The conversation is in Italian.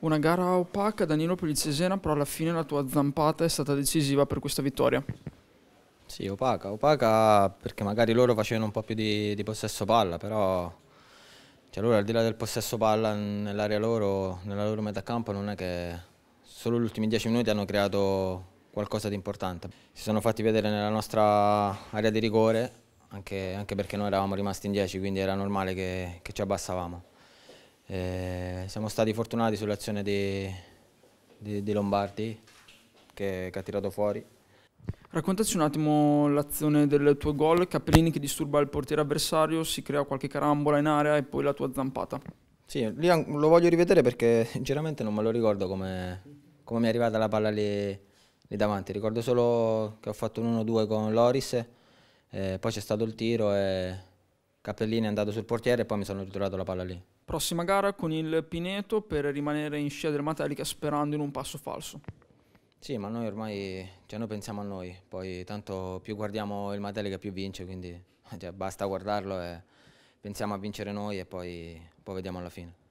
Una gara opaca, Danilo, per però alla fine la tua zampata è stata decisiva per questa vittoria. Sì, opaca, opaca perché magari loro facevano un po' più di, di possesso palla, però cioè loro al di là del possesso palla nell'area loro, nella loro metà campo, non è che solo gli ultimi dieci minuti hanno creato qualcosa di importante. Si sono fatti vedere nella nostra area di rigore, anche, anche perché noi eravamo rimasti in dieci, quindi era normale che, che ci abbassavamo. Eh, siamo stati fortunati sull'azione di, dei, dei, Lombardi che, che ha tirato fuori. Raccontaci un attimo l'azione del tuo gol, Caprini che disturba il portiere avversario, si crea qualche carambola in area e poi la tua zampata. Sì, lì lo voglio rivedere perché sinceramente non me lo ricordo come, come mi è arrivata la palla lì, lì, davanti, ricordo solo che ho fatto un 1-2 con Loris, eh, poi c'è stato il tiro e Cappellini è andato sul portiere e poi mi sono ritrovato la palla lì. Prossima gara con il Pineto per rimanere in scia del Matelica sperando in un passo falso. Sì, ma noi ormai cioè noi pensiamo a noi, poi tanto più guardiamo il Matelica più vince, quindi cioè, basta guardarlo e pensiamo a vincere noi e poi, poi vediamo alla fine.